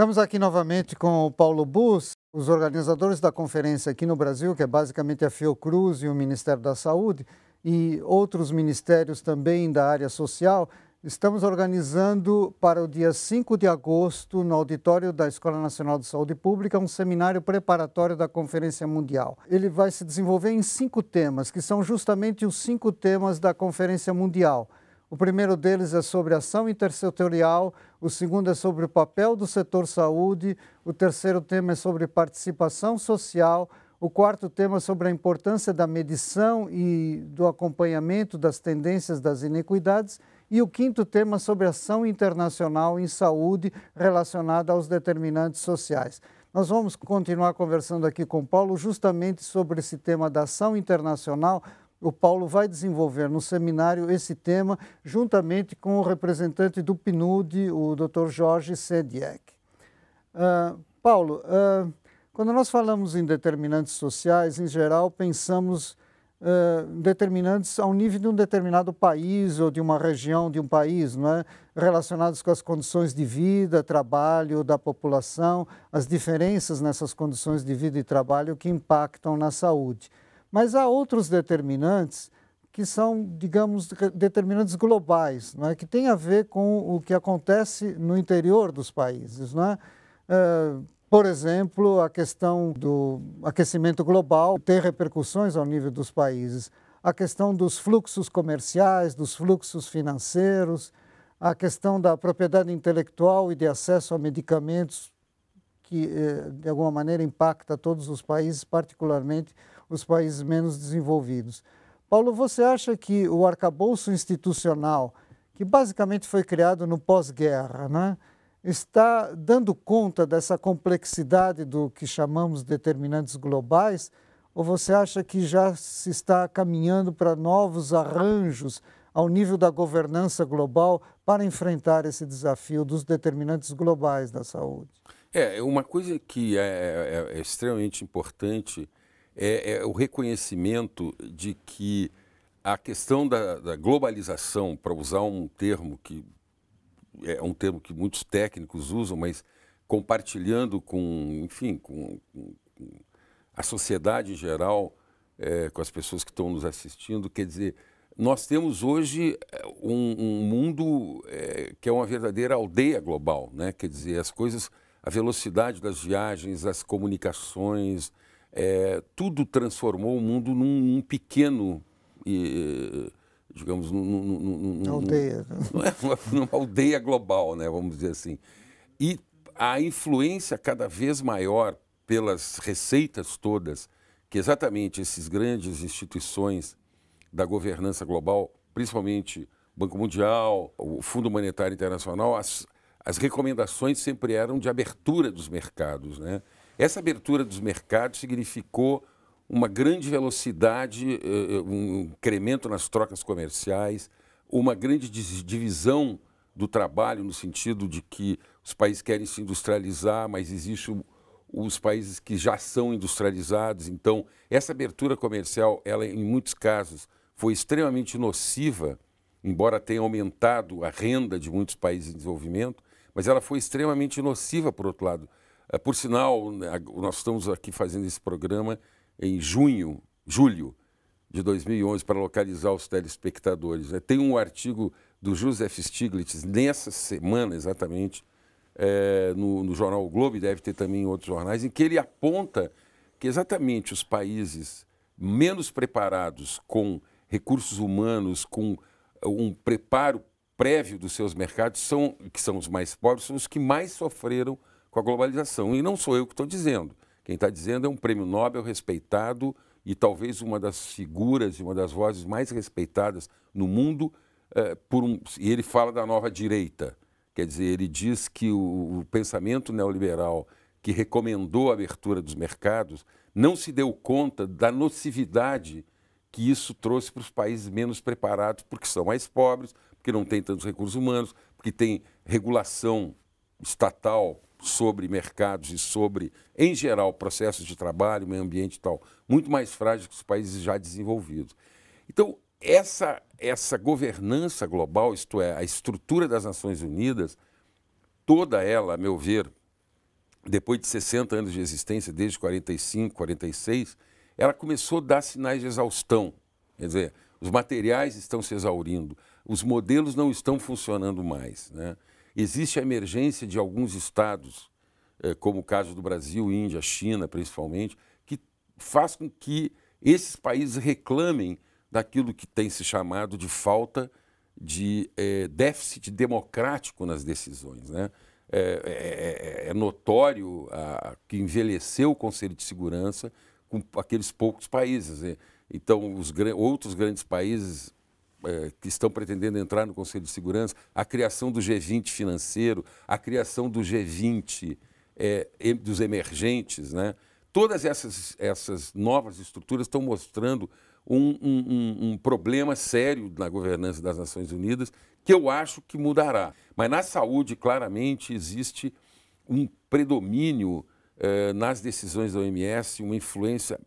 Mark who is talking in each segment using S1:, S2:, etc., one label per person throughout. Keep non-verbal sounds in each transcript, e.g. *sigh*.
S1: Estamos aqui novamente com o Paulo Bus, os organizadores da conferência aqui no Brasil, que é basicamente a Fiocruz e o Ministério da Saúde, e outros ministérios também da área social. Estamos organizando para o dia 5 de agosto, no auditório da Escola Nacional de Saúde Pública, um seminário preparatório da Conferência Mundial. Ele vai se desenvolver em cinco temas, que são justamente os cinco temas da Conferência Mundial. O primeiro deles é sobre ação intersetorial, o segundo é sobre o papel do setor saúde, o terceiro tema é sobre participação social, o quarto tema é sobre a importância da medição e do acompanhamento das tendências das inequidades e o quinto tema é sobre ação internacional em saúde relacionada aos determinantes sociais. Nós vamos continuar conversando aqui com Paulo justamente sobre esse tema da ação internacional, o Paulo vai desenvolver no seminário esse tema, juntamente com o representante do PNUD, o Dr. Jorge Sediek. Uh, Paulo, uh, quando nós falamos em determinantes sociais, em geral, pensamos uh, determinantes ao nível de um determinado país ou de uma região de um país, não é? relacionados com as condições de vida, trabalho da população, as diferenças nessas condições de vida e trabalho que impactam na saúde. Mas há outros determinantes que são, digamos, determinantes globais, não é? que têm a ver com o que acontece no interior dos países. Não é? Uh, por exemplo, a questão do aquecimento global tem repercussões ao nível dos países. A questão dos fluxos comerciais, dos fluxos financeiros, a questão da propriedade intelectual e de acesso a medicamentos, que eh, de alguma maneira impacta todos os países, particularmente os países menos desenvolvidos. Paulo, você acha que o arcabouço institucional, que basicamente foi criado no pós-guerra, né, está dando conta dessa complexidade do que chamamos determinantes globais? Ou você acha que já se está caminhando para novos arranjos ao nível da governança global para enfrentar esse desafio dos determinantes globais da saúde?
S2: É, uma coisa que é, é, é extremamente importante é, é o reconhecimento de que a questão da, da globalização, para usar um termo que é um termo que muitos técnicos usam, mas compartilhando com, enfim, com, com a sociedade em geral, é, com as pessoas que estão nos assistindo, quer dizer, nós temos hoje é, um, um mundo é, que é uma verdadeira aldeia global, né? Quer dizer, as coisas, a velocidade das viagens, as comunicações, é, tudo transformou o mundo num, num pequeno, e, digamos, num, num, num aldeia. *laughs* Num, é numa aldeia global, né, vamos dizer assim. E a influência cada vez maior pelas receitas todas que exatamente esses grandes instituições da governança global, principalmente o Banco Mundial, o Fundo Monetário Internacional, as, as recomendações sempre eram de abertura dos mercados, né? Essa abertura dos mercados significou uma grande velocidade, eh, eh, um incremento nas trocas comerciais, uma grande divisão do trabalho no sentido de que os países querem se industrializar, mas existem os países que já são industrializados. Então, essa abertura comercial, ela em muitos casos foi extremamente nociva, embora tenha aumentado a renda de muitos países em desenvolvimento, mas ela foi extremamente nociva por outro lado é, por sinal, né, nós estamos aqui fazendo esse programa em junho, julho de 2011 para localizar os telespectadores. Né. Tem um artigo do Joseph Stiglitz nessa semana exatamente é, no, no, jornal o Globo e deve ter também em outros jornais, em que ele aponta que exatamente os países menos preparados com recursos humanos, com um preparo prévio dos seus mercados, são, que são os mais pobres, são os que mais sofreram com a globalização. E não sou eu que estou dizendo. Quem está dizendo é um prêmio Nobel respeitado e talvez uma das figuras e uma das vozes mais respeitadas no mundo. Eh, por um, e ele fala da nova direita. Quer dizer, ele diz que o, o pensamento neoliberal que recomendou a abertura dos mercados não se deu conta da nocividade que isso trouxe para os países menos preparados, porque são mais pobres, porque não têm tantos recursos humanos, porque tem regulação estatal sobre mercados e sobre, em geral, processos de trabalho, meio ambiente e tal, muito mais frágil que os países já desenvolvidos. Então, essa, essa governança global, isto é, a estrutura das Nações Unidas, toda ela, a meu ver, depois de 60 anos de existência, desde 1945, 1946, ela começou a dar sinais de exaustão. Quer dizer, os materiais estão se exaurindo, os modelos não estão funcionando mais. Né? Existe a emergência de alguns estados, é, como o caso do Brasil, Índia, China, principalmente, que faz com que esses países reclamem daquilo que tem se chamado de falta de é, déficit democrático nas decisões. Né? É, é, é, é notório a, que envelheceu o Conselho de Segurança com aqueles poucos países. Né? Então, os, outros grandes países é, que estão pretendendo entrar no Conselho de Segurança, a criação do G20 financeiro, a criação do G20 é, dos emergentes, né? Todas essas, essas novas estruturas estão mostrando um, um, um, problema sério na governança das Nações Unidas que eu acho que mudará. Mas na saúde, claramente, existe um predomínio eh, nas decisões da OMS, uma influência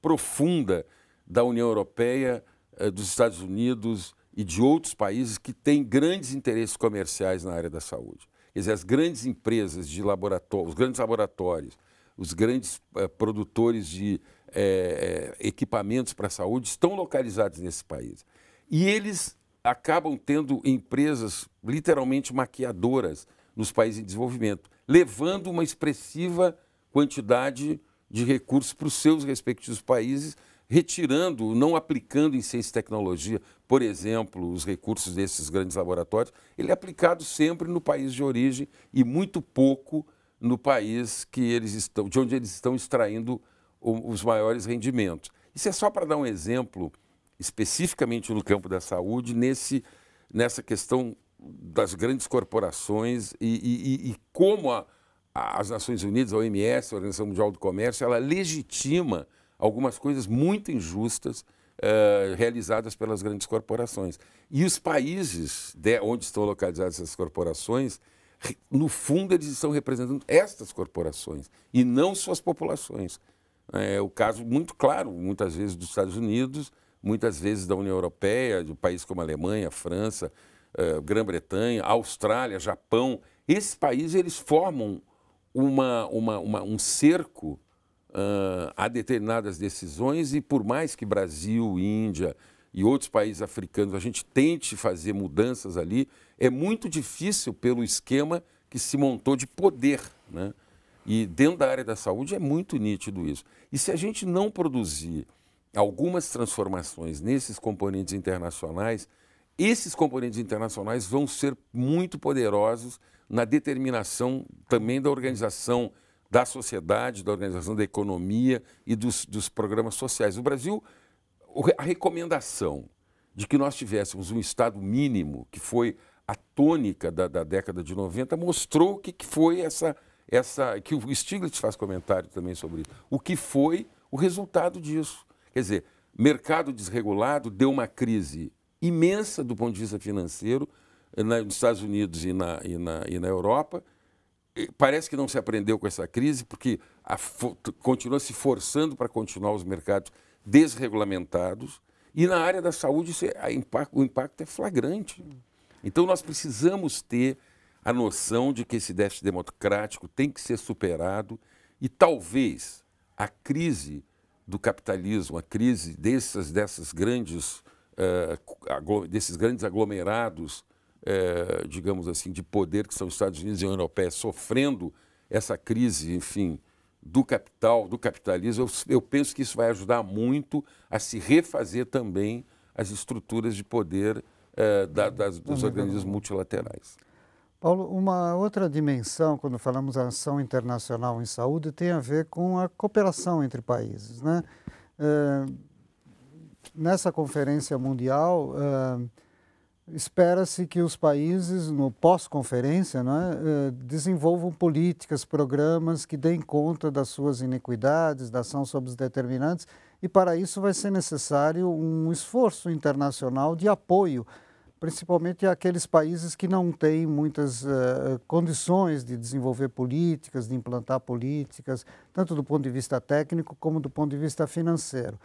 S2: profunda da União Europeia eh, dos Estados Unidos e de outros países que têm grandes interesses comerciais na área da saúde. Quer dizer, as grandes empresas de laboratórios, os grandes laboratórios, os grandes eh, produtores de eh, equipamentos para a saúde estão localizados nesse país. E eles acabam tendo empresas literalmente maquiadoras nos países em desenvolvimento, levando uma expressiva quantidade de recursos para os seus respectivos países retirando, não aplicando em ciência e tecnologia, por exemplo, os recursos desses grandes laboratórios, ele é aplicado sempre no país de origem e muito pouco no país que eles estão, de onde eles estão extraindo os maiores rendimentos. Isso é só para dar um exemplo, especificamente no campo da saúde, nesse, nessa questão das grandes corporações e, e, e como a, as Nações Unidas, a OMS, a Organização Mundial do Comércio, ela legitima algumas coisas muito injustas uh, realizadas pelas grandes corporações. E os países de, onde estão localizadas essas corporações, no fundo, eles estão representando estas corporações e não suas populações. É o caso muito claro, muitas vezes, dos Estados Unidos, muitas vezes da União Europeia, de países como a Alemanha, França, eh, Grã-Bretanha, Austrália, Japão. Esses países eles formam uma, uma, uma um cerco uh, ah, a determinadas decisões e por mais que Brasil, Índia e outros países africanos a gente tente fazer mudanças ali, é muito difícil pelo esquema que se montou de poder, né? E dentro da área da saúde é muito nítido isso. E se a gente não produzir algumas transformações nesses componentes internacionais, esses componentes internacionais vão ser muito poderosos na determinação também da organização da sociedade, da organização da economia e dos, dos programas sociais. O Brasil, a recomendação de que nós tivéssemos um Estado mínimo, que foi a tônica da, da década de 90, mostrou o que, que foi essa, essa. que o Stiglitz faz comentário também sobre isso. O que foi o resultado disso. Quer dizer, mercado desregulado deu uma crise imensa do ponto de vista financeiro eh, nos Estados Unidos e na, e na, e na Europa parece que não se aprendeu com essa crise, porque continua se forçando para continuar os mercados desregulamentados. E na área da saúde é, o impacto é flagrante. Então nós precisamos ter a noção de que esse déficit democrático tem que ser superado e talvez a crise do capitalismo, a crise dessas, dessas grandes, uh, desses grandes aglomerados é, digamos assim, de poder que são os Estados Unidos e União Europeia sofrendo essa crise, enfim, do capital, do capitalismo, eu, eu penso que isso vai ajudar muito a se refazer também as estruturas de poder é, da, das, dos uhum. organismos multilaterais.
S1: Paulo, uma outra dimensão, quando falamos ação internacional em saúde, tem a ver com a cooperação entre países. Né? É, nessa conferência mundial, é, Espera-se que os países, no pós-conferência, né, desenvolvam políticas, programas que deem conta das suas inequidades, da ação sobre os determinantes, e para isso vai ser necessário um esforço internacional de apoio, principalmente àqueles países que não têm muitas uh, condições de desenvolver políticas, de implantar políticas, tanto do ponto de vista técnico como do ponto de vista financeiro.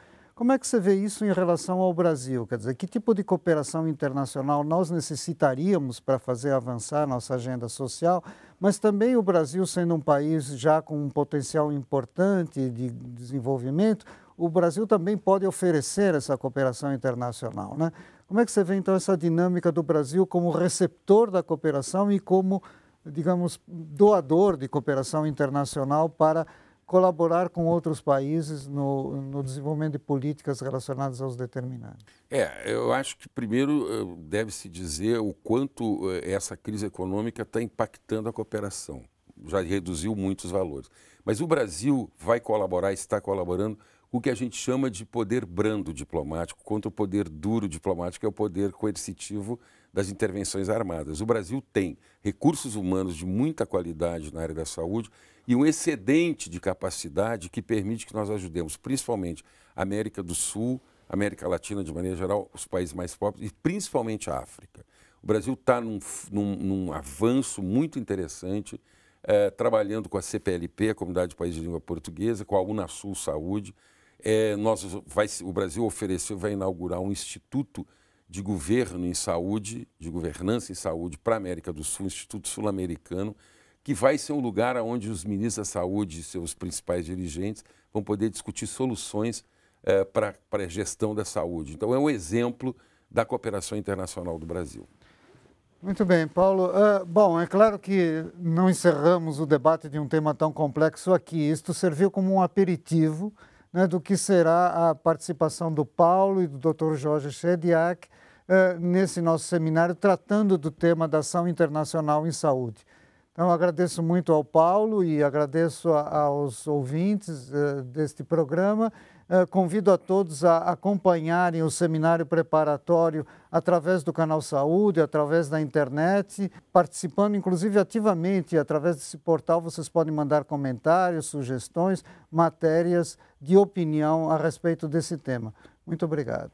S1: Como é que você vê isso em relação ao Brasil? Quer dizer, que tipo de cooperação internacional nós necessitaríamos para fazer avançar nossa agenda social, mas também o Brasil sendo um país já com um potencial importante de desenvolvimento, o Brasil também pode oferecer essa cooperação internacional, né? Como é que você vê então essa dinâmica do Brasil como receptor da cooperação e como, digamos, doador de cooperação internacional para colaborar com outros países no, no, desenvolvimento de políticas relacionadas aos determinantes?
S2: É, eu acho que primeiro eh, deve-se dizer o quanto eh, essa crise econômica está impactando a cooperação. Já reduziu muitos valores. Mas o Brasil vai colaborar, está colaborando o que a gente chama de poder brando diplomático contra o poder duro diplomático, que é o poder coercitivo das intervenções armadas. O Brasil tem recursos humanos de muita qualidade na área da saúde e um excedente de capacidade que permite que nós ajudemos, principalmente a América do Sul, América Latina de maneira geral, os países mais pobres e principalmente a África. O Brasil está num, num, num, avanço muito interessante, eh, trabalhando com a CPLP, a Comunidade de Países de Língua Portuguesa, com a Unasul Saúde, é, nós vai, o Brasil ofereceu, vai inaugurar um instituto de governo em saúde, de governança em saúde para a América do Sul, Instituto Sul-Americano, que vai ser um lugar onde os ministros da saúde e seus principais dirigentes vão poder discutir soluções é, para a gestão da saúde. Então, é um exemplo da cooperação internacional do Brasil.
S1: Muito bem, Paulo. Uh, bom, é claro que não encerramos o debate de um tema tão complexo aqui. Isto serviu como um aperitivo né, do que será a participação do Paulo e do Dr. Jorge Chediak eh, nesse nosso seminário, tratando do tema da ação internacional em saúde. Então, agradeço muito ao Paulo e agradeço a, aos ouvintes eh, deste programa eh, convido a todos a acompanharem o seminário preparatório através do canal Saúde, através da internet, participando inclusive ativamente através desse portal. Vocês podem mandar comentários, sugestões, matérias de opinião a respeito desse tema. Muito obrigado.